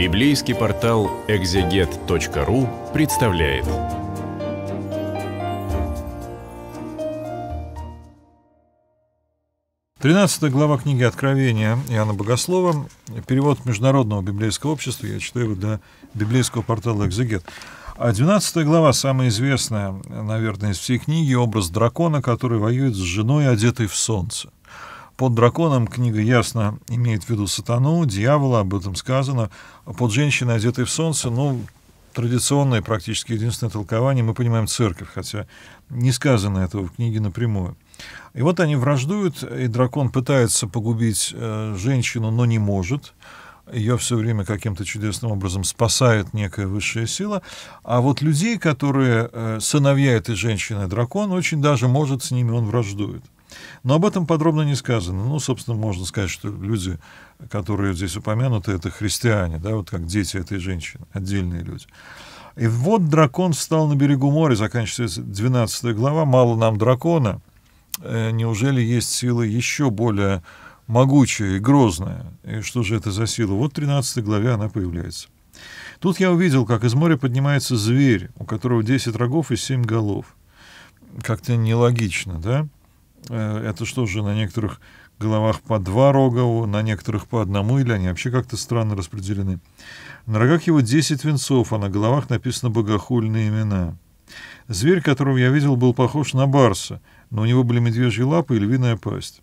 Библейский портал экзегет.ру представляет. Тринадцатая глава книги Откровения Иоанна Богослова. Перевод Международного библейского общества. Я читаю его для библейского портала «Экзегет». А двенадцатая глава, самая известная, наверное, из всей книги, образ дракона, который воюет с женой, одетой в солнце. Под драконом книга ясно имеет в виду сатану, дьявола, об этом сказано. Под женщиной, одетой в солнце, ну, традиционное, практически единственное толкование, мы понимаем церковь, хотя не сказано этого в книге напрямую. И вот они враждуют, и дракон пытается погубить э, женщину, но не может. Ее все время каким-то чудесным образом спасает некая высшая сила. А вот людей, которые э, сыновья этой женщины дракон, очень даже может с ними он враждует. Но об этом подробно не сказано. Ну, собственно, можно сказать, что люди, которые здесь упомянуты, это христиане, да, вот как дети этой женщины, отдельные люди. И вот дракон встал на берегу моря, заканчивается 12 глава, мало нам дракона, э, неужели есть силы еще более могучая и грозная. И что же это за сила? Вот в 13 главе она появляется. Тут я увидел, как из моря поднимается зверь, у которого 10 рогов и 7 голов. Как-то нелогично, да? Э, это что же, на некоторых головах по два рога, на некоторых по одному, или они вообще как-то странно распределены. На рогах его 10 венцов, а на головах написано богохульные имена. Зверь, которого я видел, был похож на барса, но у него были медвежьи лапы и львиная пасть.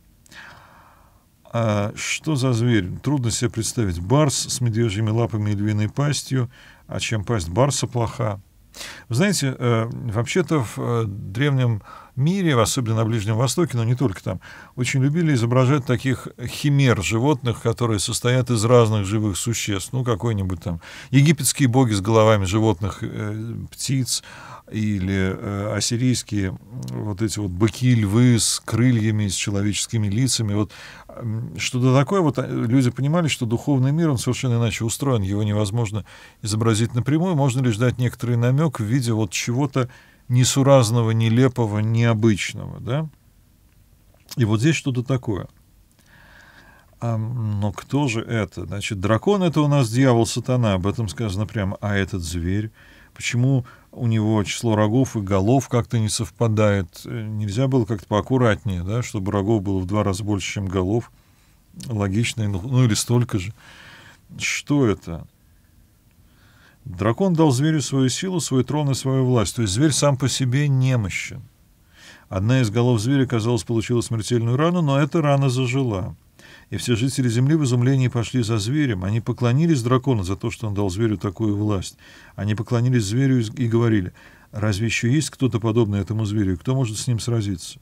А что за зверь? Трудно себе представить. Барс с медвежьими лапами и львиной пастью. А чем пасть барса плоха? Вы знаете, э, вообще-то в э, древнем мире, особенно на Ближнем Востоке, но не только там, очень любили изображать таких химер животных, которые состоят из разных живых существ. Ну, какой-нибудь там египетские боги с головами животных, э, птиц, или э, ассирийские вот эти вот быки, львы с крыльями, с человеческими лицами. Вот что-то такое. Вот э, люди понимали, что духовный мир, он совершенно иначе устроен. Его невозможно изобразить напрямую. Можно лишь дать некоторый намек в виде вот чего-то, несуразного, нелепого, необычного, да? И вот здесь что-то такое. А, но кто же это? Значит, дракон — это у нас дьявол, сатана, об этом сказано прямо. А этот зверь? Почему у него число рогов и голов как-то не совпадает? Э, нельзя было как-то поаккуратнее, да, чтобы рогов было в два раза больше, чем голов. Логично, ну, ну или столько же. Что это? Дракон дал зверю свою силу, свой трон и свою власть, то есть зверь сам по себе немощен. Одна из голов зверя, казалось, получила смертельную рану, но эта рана зажила. И все жители земли в изумлении пошли за зверем. Они поклонились дракону за то, что он дал зверю такую власть. Они поклонились зверю и говорили, разве еще есть кто-то подобный этому зверю, кто может с ним сразиться?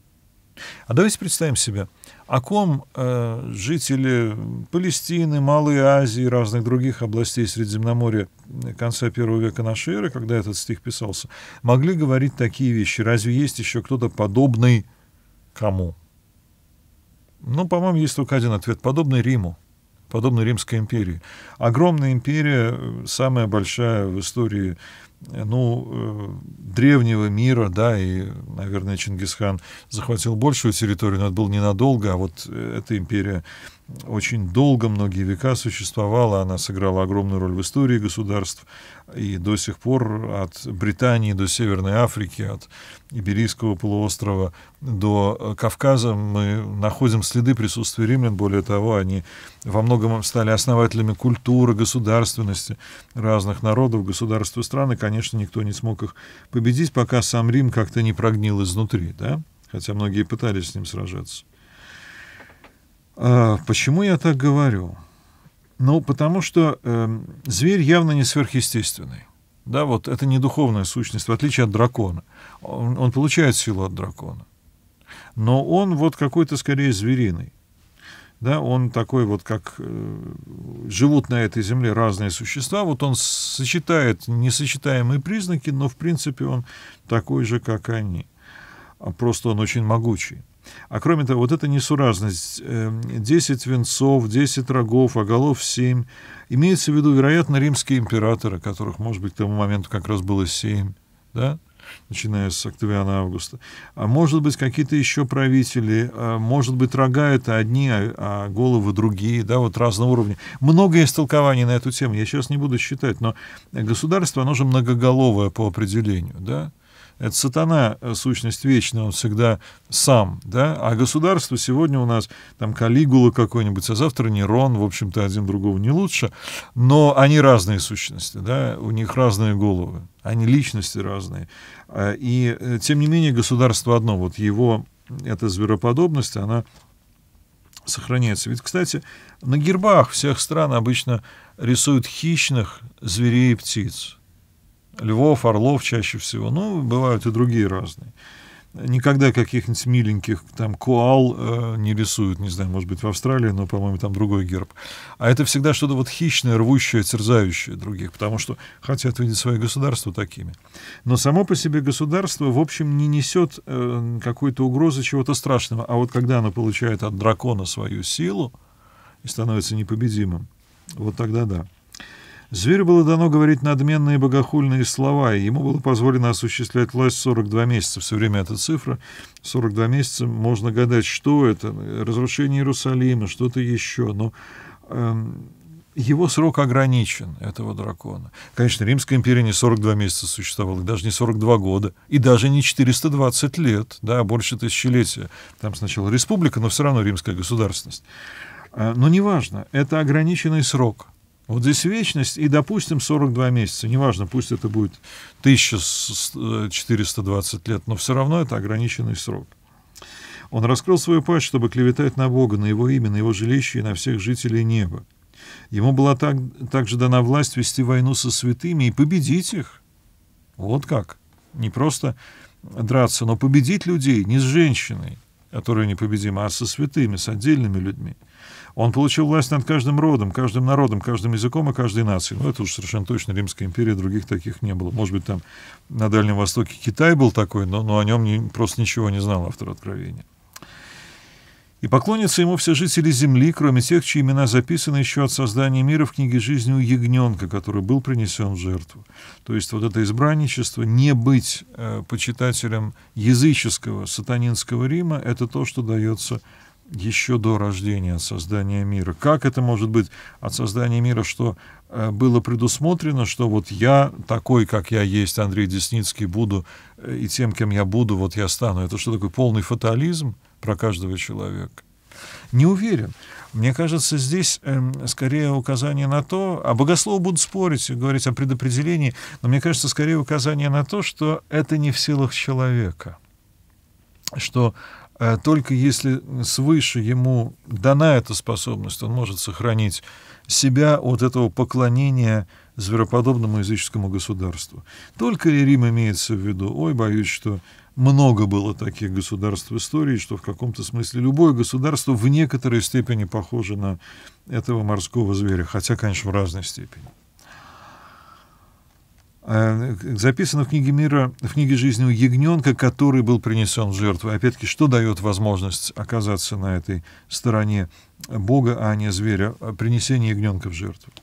А давайте представим себе, о ком э, жители Палестины, Малой Азии и разных других областей Средиземноморья конца первого века нашей эры, когда этот стих писался, могли говорить такие вещи. Разве есть еще кто-то подобный кому? Ну, по-моему, есть только один ответ. Подобный Риму подобный Римской империи. Огромная империя, самая большая в истории Э, ну, э, древнего мира, да, и, наверное, Чингисхан захватил большую территорию, но это было ненадолго, а вот э, эта империя очень долго, многие века существовала, она сыграла огромную роль в истории государств, и до сих пор от Британии до Северной Африки, от Иберийского полуострова до Кавказа мы находим следы присутствия римлян, более того, они во многом стали основателями культуры, государственности разных народов, государств и стран, и, конечно, конечно, никто не смог их победить, пока сам Рим как-то не прогнил изнутри, да? хотя многие пытались с ним сражаться. А почему я так говорю? Ну, потому что э, зверь явно не сверхъестественный. Да, вот это не духовная сущность, в отличие от дракона. Он, он получает силу от дракона. Но он вот какой-то скорее звериный да, он такой вот, как э, живут на этой земле разные существа, вот он сочетает несочетаемые признаки, но в принципе он такой же, как они. А просто он очень могучий. А кроме того, вот эта несуразность, 10 эм, венцов, 10 рогов, а голов 7, имеется в виду, вероятно, римские императоры, которых, может быть, к тому моменту как раз было 7, да? начиная с октавиана-августа. А может быть, какие-то еще правители, а, может быть, рога это одни, а, а головы другие, да, вот разного уровня. Много есть толкований на эту тему, я сейчас не буду считать, но государство, оно же многоголовое по определению, да, это сатана, э, сущность вечная, он всегда сам, да, а государство сегодня у нас там Калигула какой-нибудь, а завтра Нерон, в общем-то, один другого не лучше, но они разные сущности, да, у них разные головы, они личности разные, а, и э, тем не менее государство одно, вот его эта звероподобность, она сохраняется. Ведь, кстати, на гербах всех стран обычно рисуют хищных зверей и птиц львов, орлов чаще всего. но бывают и другие разные. Никогда каких-нибудь миленьких там куал э, не рисуют, не знаю, может быть, в Австралии, но, по-моему, там другой герб. А это всегда что-то вот хищное, рвущее, терзающее других, потому что хотят видеть свои государства такими. Но само по себе государство, в общем, не несет э, какой-то угрозы чего-то страшного. А вот когда оно получает от дракона свою силу и становится непобедимым, вот тогда да. Зверю было дано говорить надменные богохульные слова, и ему было позволено осуществлять власть 42 месяца. Все время эта цифра. 42 месяца можно гадать, что это, разрушение Иерусалима, что-то еще. Но эм, его срок ограничен, этого дракона. Конечно, Римская империя не 42 месяца существовала, даже не 42 года, и даже не 420 лет, да, больше тысячелетия. Там сначала республика, но все равно римская государственность. Э, но неважно, это ограниченный срок – вот здесь вечность и, допустим, 42 месяца. Неважно, пусть это будет 1420 лет, но все равно это ограниченный срок. Он раскрыл свою пасть, чтобы клеветать на Бога, на его имя, на его жилище и на всех жителей неба. Ему была так, также дана власть вести войну со святыми и победить их. Вот как. Не просто драться, но победить людей не с женщиной, которая непобедима, а со святыми, с отдельными людьми. Он получил власть над каждым родом, каждым народом, каждым языком и каждой нацией. Ну, это уж совершенно точно Римская империя, других таких не было. Может быть, там на Дальнем Востоке Китай был такой, но, но о нем не, просто ничего не знал автор Откровения. И поклонятся ему все жители земли, кроме тех, чьи имена записаны еще от создания мира в книге жизни у ягненка, который был принесен в жертву. То есть вот это избранничество, не быть э, почитателем языческого, сатанинского Рима, это то, что дается еще до рождения, от создания мира. Как это может быть от создания мира, что э, было предусмотрено, что вот я такой, как я есть, Андрей Десницкий, буду, э, и тем, кем я буду, вот я стану. Это что такое полный фатализм про каждого человека? Не уверен. Мне кажется, здесь э, скорее указание на то, а богословы будут спорить и говорить о предопределении, но мне кажется, скорее указание на то, что это не в силах человека, что а только если свыше ему дана эта способность, он может сохранить себя от этого поклонения звероподобному языческому государству. Только и Рим имеется в виду. Ой, боюсь, что много было таких государств в истории, что в каком-то смысле любое государство в некоторой степени похоже на этого морского зверя, хотя, конечно, в разной степени. Э, записано в книге мира, в книге жизни у ягненка, который был принесен в жертву. Опять-таки, что дает возможность оказаться на этой стороне Бога, а не зверя, э, принесение ягненка в жертву?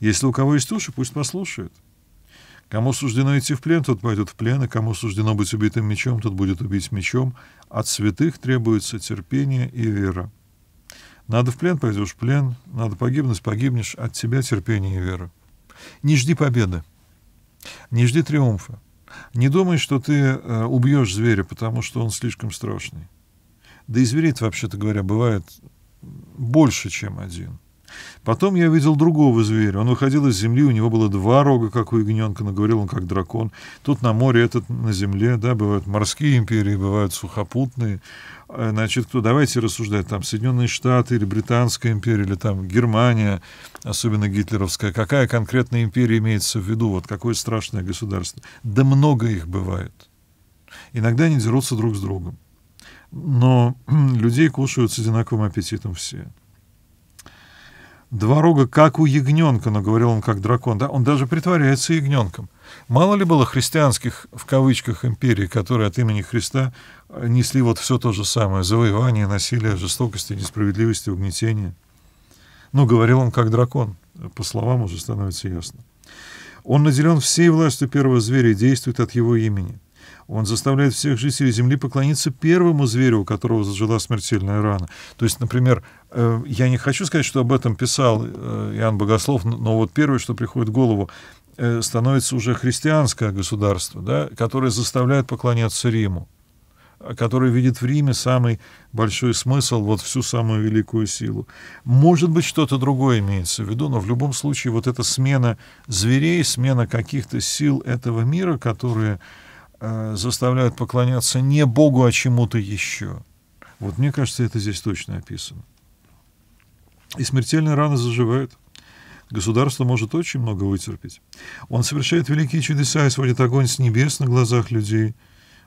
Если у кого есть уши, пусть послушает. Кому суждено идти в плен, тот пойдет в плен, и кому суждено быть убитым мечом, тот будет убить мечом. От святых требуется терпение и вера. Надо в плен, пойдешь в плен, надо погибнуть, погибнешь, от тебя терпение и вера. Не жди победы. Не жди триумфа. Не думай, что ты э, убьешь зверя, потому что он слишком страшный. Да и зверей вообще-то говоря, бывает больше, чем один. Потом я видел другого зверя. Он выходил из земли, у него было два рога, как у ягненка, но говорил он как дракон. Тут на море, этот на земле, да, бывают морские империи, бывают сухопутные. А, значит, кто, давайте рассуждать, там Соединенные Штаты или Британская империя, или там Германия, особенно гитлеровская, какая конкретная империя имеется в виду, вот какое страшное государство. Да много их бывает. Иногда они дерутся друг с другом но людей кушают с одинаковым аппетитом все два рога, как у ягненка, но говорил он как дракон, да, он даже притворяется ягненком. Мало ли было христианских, в кавычках, империй, которые от имени Христа э, несли вот все то же самое, завоевание, насилие, жестокости, несправедливости, угнетение. Но говорил он как дракон, по словам уже становится ясно. Он наделен всей властью первого зверя и действует от его имени. Он заставляет всех жителей Земли поклониться первому зверю, у которого зажила смертельная рана. То есть, например, э, я не хочу сказать, что об этом писал э, Иоанн Богослов, но вот первое, что приходит в голову, э, становится уже христианское государство, да, которое заставляет поклоняться Риму, а которое видит в Риме самый большой смысл, вот всю самую великую силу. Может быть, что-то другое имеется в виду, но в любом случае вот эта смена зверей, смена каких-то сил этого мира, которые Э, заставляют поклоняться не Богу, а чему-то еще. Вот мне кажется, это здесь точно описано. И смертельные раны заживают. Государство может очень много вытерпеть. Он совершает великие чудеса и сводит огонь с небес на глазах людей.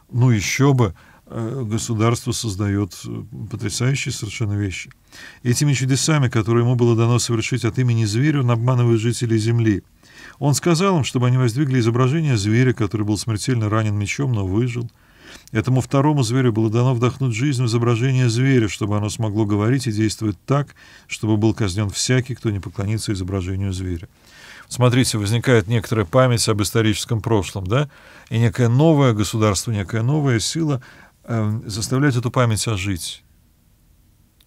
Ну еще бы, Э, государство создает э, потрясающие совершенно вещи. Этими чудесами, которые ему было дано совершить от имени зверя, он обманывает жителей Земли. Он сказал им, чтобы они воздвигли изображение зверя, который был смертельно ранен мечом, но выжил. Этому второму зверю было дано вдохнуть жизнь в изображение зверя, чтобы оно смогло говорить и действовать так, чтобы был казнен всякий, кто не поклонится изображению зверя. Смотрите, возникает некоторая память об историческом прошлом, да, и некое новое государство, некая новая сила Эм, заставлять эту память ожить.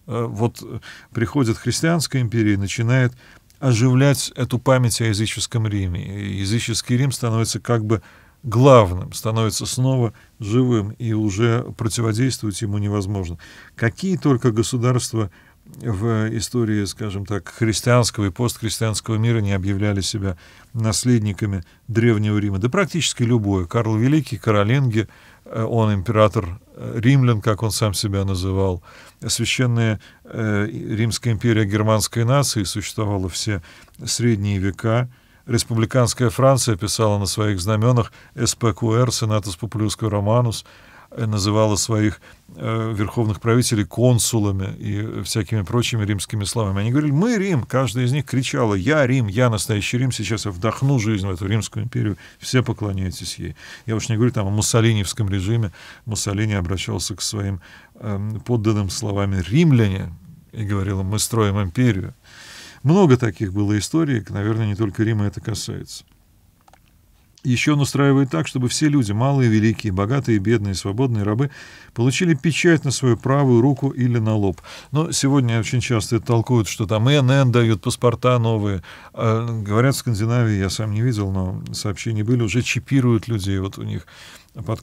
Э, вот э, приходит христианская империя и начинает оживлять эту память о языческом Риме. И языческий Рим становится как бы главным, становится снова живым, и уже противодействовать ему невозможно. Какие только государства в истории, скажем так, христианского и постхристианского мира не объявляли себя наследниками Древнего Рима. Да практически любое. Карл Великий, Каролинги, э, он император э, римлян, как он сам себя называл. Священная э, Римская империя германской нации существовала все средние века. Республиканская Франция писала на своих знаменах «СПКР, Сенатус Популюскую Романус», называла своих э, верховных правителей консулами и всякими прочими римскими словами. Они говорили, мы Рим, Каждый из них кричала, я Рим, я настоящий Рим, сейчас я вдохну жизнь в эту Римскую империю, все поклоняйтесь ей. Я уж не говорю там о муссолиниевском режиме, Муссолини обращался к своим э, подданным словами «римляне» и говорил, мы строим империю. Много таких было историй, наверное, не только Рима это касается. Еще он устраивает так, чтобы все люди, малые, великие, богатые, бедные, свободные рабы, получили печать на свою правую руку или на лоб. Но сегодня очень часто это толкуют, что там НН дают паспорта новые. А, говорят, в Скандинавии, я сам не видел, но сообщения были, уже чипируют людей. Вот у них под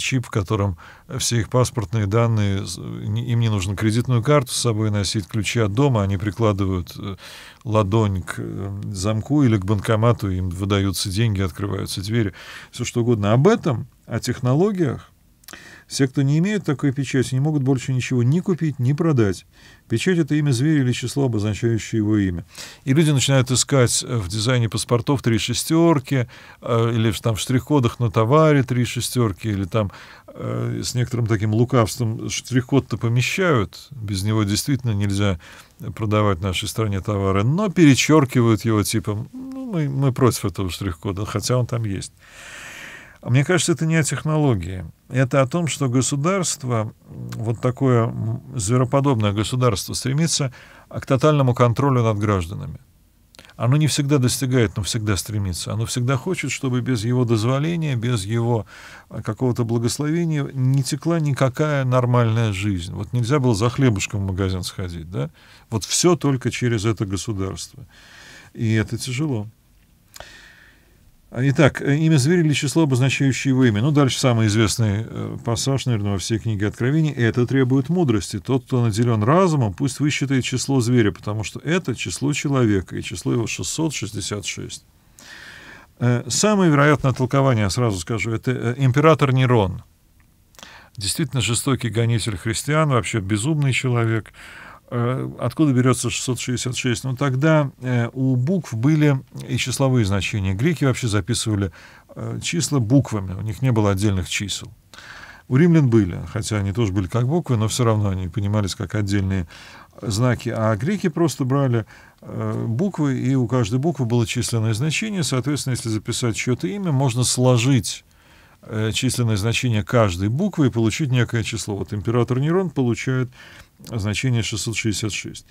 чип, в котором все их паспортные данные, им не нужно кредитную карту с собой носить, ключи от дома, они прикладывают э, ладонь к э, замку или к банкомату, им выдаются деньги, открываются двери, все что угодно. Об этом, о технологиях, все, кто не имеет такой печати, не могут больше ничего ни купить, ни продать. Печать — это имя зверя или число, обозначающее его имя. И люди начинают искать в дизайне паспортов три шестерки, э, или там в штрих-кодах на товаре три шестерки, или там э, с некоторым таким лукавством штрих-код-то помещают, без него действительно нельзя продавать в нашей стране товары, но перечеркивают его типа, ну, мы, мы против этого штрих-кода, хотя он там есть. А мне кажется, это не о технологии. Это о том, что государство, вот такое звероподобное государство, стремится к тотальному контролю над гражданами. Оно не всегда достигает, но всегда стремится. Оно всегда хочет, чтобы без его дозволения, без его э, какого-то благословения не текла никакая нормальная жизнь. Вот нельзя было за хлебушком в магазин сходить, да? Вот все только через это государство. И это тяжело. Итак, имя зверя или число, обозначающее его имя. Ну, дальше самый известный э, пассаж, наверное, во всей книге Откровений. Это требует мудрости. Тот, кто наделен разумом, пусть высчитает число зверя, потому что это число человека, и число его 666. Э, самое вероятное толкование, я сразу скажу, это э, император Нерон. Действительно жестокий гонитель христиан, вообще безумный человек — Э, откуда берется 666? Ну, тогда э, у букв были и числовые значения. Греки вообще записывали э, числа буквами, у них не было отдельных чисел. У римлян были, хотя они тоже были как буквы, но все равно они понимались как отдельные знаки. А греки просто брали буквы, и у каждой буквы было численное значение. Соответственно, если записать чье-то имя, можно сложить Э, численное значение каждой буквы и получить некое число. Вот император Нерон получает значение 666.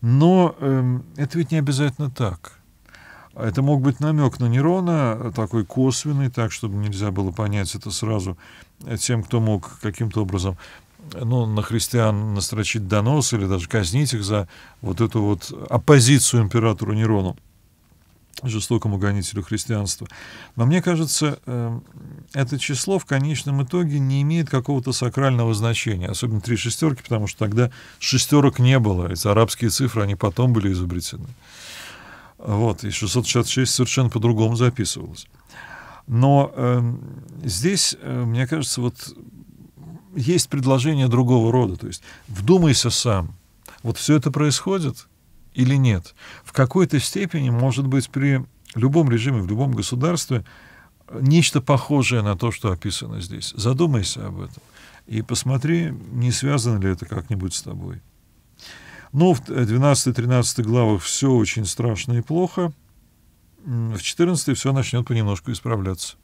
Но э, это ведь не обязательно так. Это мог быть намек на Нерона, такой косвенный, так, чтобы нельзя было понять это сразу э, тем, кто мог каким-то образом ну, на христиан настрочить донос или даже казнить их за вот эту вот оппозицию императору Нерону жестокому гонителю христианства. Но мне кажется, эм, это число в конечном итоге не имеет какого-то сакрального значения, особенно три шестерки, потому что тогда шестерок не было, эти арабские цифры, они потом были изобретены. Вот, и 666 совершенно по-другому записывалось. Но э, здесь, э, мне кажется, вот есть предложение другого рода, то есть вдумайся сам. Вот все это происходит, или нет. В какой-то степени, может быть, при любом режиме, в любом государстве э, нечто похожее на то, что описано здесь. Задумайся об этом и посмотри, не связано ли это как-нибудь с тобой. Но ну, в 12-13 э, главах все очень страшно и плохо. В 14 все начнет понемножку исправляться.